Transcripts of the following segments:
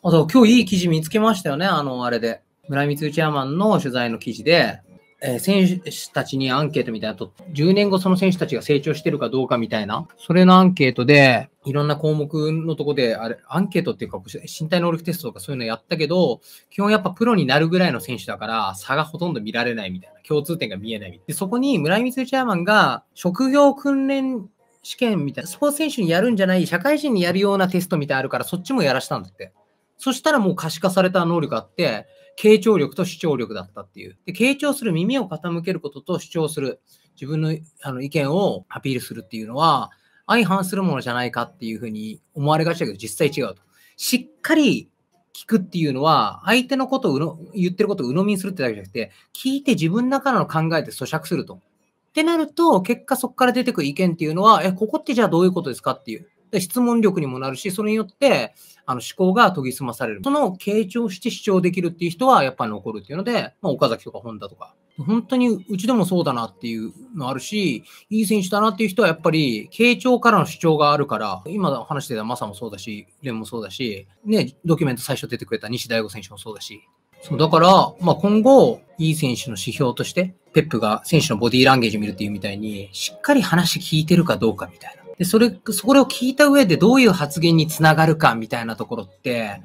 あと、今日いい記事見つけましたよね。あの、あれで。村井光チェアマンの取材の記事で、えー、選手たちにアンケートみたいなと、10年後その選手たちが成長してるかどうかみたいな、それのアンケートで、いろんな項目のとこで、あれ、アンケートっていうか、身体能力テストとかそういうのやったけど、基本やっぱプロになるぐらいの選手だから、差がほとんど見られないみたいな、共通点が見えないみたいな。で、そこに村井光チェアマンが、職業訓練試験みたいな、スポーツ選手にやるんじゃない、社会人にやるようなテストみたいなあるから、そっちもやらしたんだって。そしたらもう可視化された能力があって、傾聴力と主張力だったっていう。で傾聴する耳を傾けることと主張する。自分のあの意見をアピールするっていうのは、相反するものじゃないかっていうふうに思われがちだけど、実際違うと。しっかり聞くっていうのは、相手のことをうの言ってることを鵜呑みにするってだけじゃなくて、聞いて自分の中の考えで咀嚼すると。ってなると、結果そこから出てくる意見っていうのは、え、ここってじゃあどういうことですかっていう。質問力にもなるし、それによってあの思考が研ぎ澄まされる。その傾聴して主張できるっていう人はやっぱり残るっていうので、まあ、岡崎とか本田とか。本当にうちでもそうだなっていうのあるし、いい選手だなっていう人はやっぱり、傾聴からの主張があるから、今話してたマサもそうだし、レンもそうだし、ね、ドキュメント最初出てくれた西大悟選手もそうだし。そうだから、まあ、今後、いい選手の指標として、ペップが選手のボディーランゲージ見るっていうみたいに、しっかり話聞いてるかどうかみたいな。で、それ、そこを聞いた上でどういう発言につながるかみたいなところって、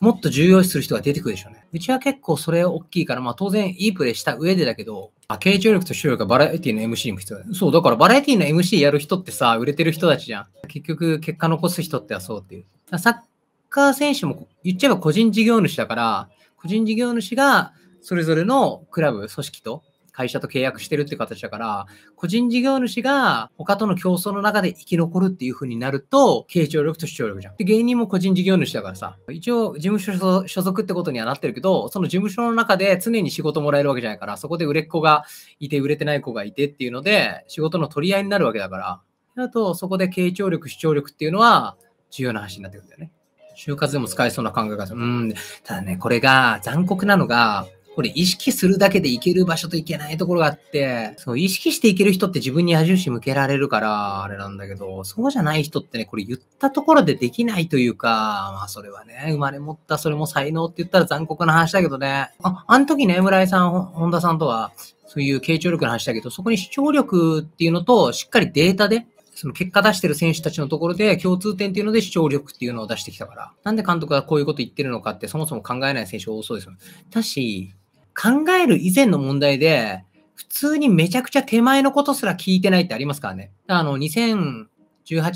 もっと重要視する人が出てくるでしょうね。うちは結構それ大きいから、まあ当然いいプレイした上でだけど、あ、傾聴力と視力がバラエティの MC にも必要だ。そう、だからバラエティの MC やる人ってさ、売れてる人たちじゃん。結局結果残す人ってはそうっていう。サッカー選手も言っちゃえば個人事業主だから、個人事業主がそれぞれのクラブ、組織と会社と契約してるって形だから、個人事業主が他との競争の中で生き残るっていう風になると、経営力と主張力じゃん。で、芸人も個人事業主だからさ、一応事務所所属ってことにはなってるけど、その事務所の中で常に仕事もらえるわけじゃないから、そこで売れっ子がいて、売れてない子がいてっていうので、仕事の取り合いになるわけだから、あと、そこで傾聴力、主張力っていうのは重要な話になってくるんだよね。就活でも使えそうな考えがする。うん。ただね、これが残酷なのが、これ意識するだけでいける場所といけないところがあって、そう、意識していける人って自分に矢印向けられるから、あれなんだけど、そうじゃない人ってね、これ言ったところでできないというか、まあそれはね、生まれ持った、それも才能って言ったら残酷な話だけどね、あ、あの時ね、村井さん、本田さんとは、そういう傾聴力の話だけど、そこに視聴力っていうのと、しっかりデータで、その結果出してる選手たちのところで共通点っていうので視聴力っていうのを出してきたから、なんで監督がこういうこと言ってるのかってそもそも考えない選手多そうですよね。だし、考える以前の問題で、普通にめちゃくちゃ手前のことすら聞いてないってありますからね。あの、2018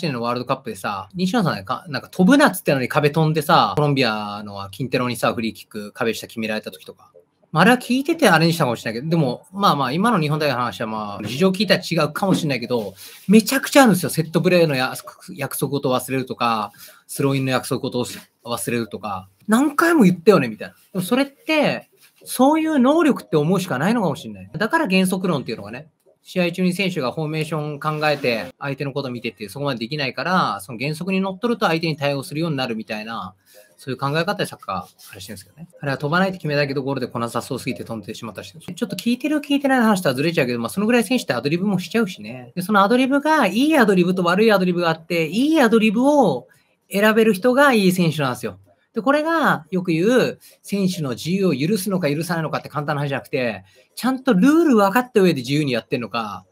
年のワールドカップでさ、西野さんがなんか飛ぶなっつってのに壁飛んでさ、コロンビアのキンテロにさ、フリーキック壁下決められた時とか。まあ、あれは聞いててあれにしたかもしれないけど、でも、まあまあ、今の日本代表の話はまあ、事情聞いたら違うかもしれないけど、めちゃくちゃあるんですよ。セットプレーの約束を忘れるとか、スローインの約束を忘れるとか、何回も言ったよね、みたいな。でもそれって、そういう能力って思うしかないのかもしれない。だから原則論っていうのがね、試合中に選手がフォーメーション考えて、相手のこと見てってそこまでできないから、その原則に乗っとると相手に対応するようになるみたいな、そういう考え方でサッカー、あれしてるんですけどね。あれは飛ばないって決めたけど、ゴールでこなさそうすぎて飛んでしまったし、ちょっと聞いてる聞いてない話とはずれちゃうけど、まあそのぐらい選手ってアドリブもしちゃうしね。で、そのアドリブが、いいアドリブと悪いアドリブがあって、いいアドリブを選べる人がいい選手なんですよ。で、これがよく言う選手の自由を許すのか許さないのかって簡単な話じゃなくて、ちゃんとルール分かった上で自由にやってんのか、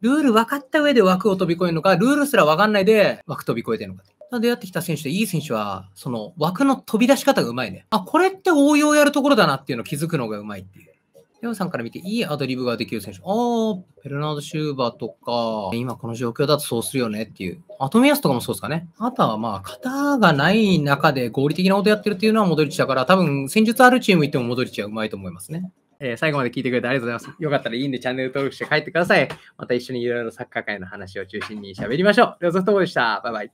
ルール分かった上で枠を飛び越えるのか、ルールすら分かんないで枠飛び越えてるのか。出会ってきた選手でいい選手は、その枠の飛び出し方がうまいね。あ、これって応用やるところだなっていうのを気づくのがうまいっていう。レオさんから見ていいアドリブができる選手。ああ、ペルナード・シューバーとか、今この状況だとそうするよねっていう。アトミアスとかもそうですかね。あとはまあ、型がない中で合理的なことやってるっていうのはモドリッチだから、多分戦術あるチーム行ってもモドリッチはうまいと思いますね。えー、最後まで聞いてくれてありがとうございます。よかったらいいんでチャンネル登録して帰ってください。また一緒にいろいろサッカー界の話を中心に喋りましょう。レオソフトボもでした。バイバイ。